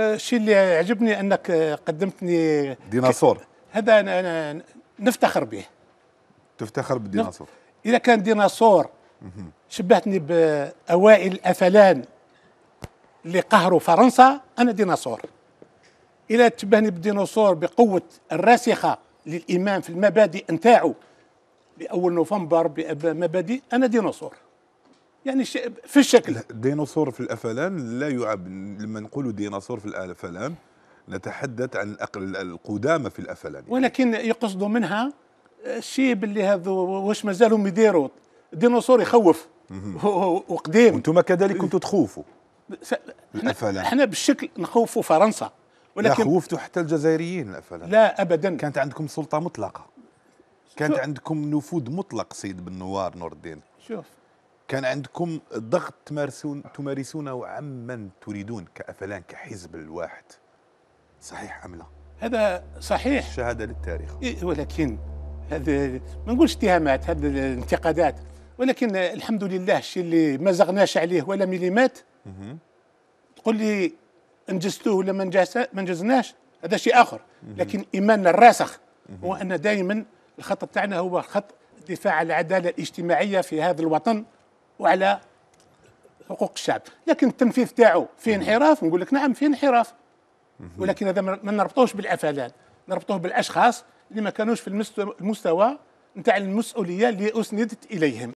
الشيء اللي عجبني انك آه، قدمتني ديناصور هذا أنا نفتخر به تفتخر بالديناصور اذا كان ديناصور شبهتني باوائل الافلان اللي قهروا فرنسا انا ديناصور اذا تشبهني بالديناصور بقوه الراسخه للايمان في المبادئ نتاعو لاول نوفمبر بمبادئ انا ديناصور يعني شيء في الشكل الديناصور في الافلام لا يعب لما نقول ديناصور في الافلام نتحدث عن القدامى في الافلام يعني. ولكن يقصدوا منها الشيء باللي هذا واش مازالهم يديروا ديناصور يخوف وقديم وانتم كذلك كنتوا تخوفوا الافلام احنا بالشكل نخوفوا فرنسا ولكن لا خوفتوا حتى الجزائريين الافلام لا ابدا كانت عندكم سلطه مطلقه كانت عندكم نفوذ مطلق سيد بن نوار نور الدين شوف كان عندكم ضغط تمارسون تمارسونه عمن تريدون كافلان كحزب الواحد صحيح ام لا؟ هذا صحيح شهاده للتاريخ إيه ولكن هذا ما نقولش اتهامات هذا انتقادات ولكن الحمد لله الشيء اللي ما زغناش عليه ولا مليمات تقول لي انجزتوه ولا ما انجزناش هذا شيء اخر لكن ايماننا الراسخ هو ان دائما الخط تاعنا هو خط دفاع العداله الاجتماعيه في هذا الوطن وعلى حقوق الشعب لكن التنفيذ تاعو فيه انحراف نقول لك نعم فيه انحراف ولكن هذا ما نربطوش بالافعال نربطوه بالاشخاص اللي ما كانوش في المستوى نتاع المسؤوليه اللي اسندت اليهم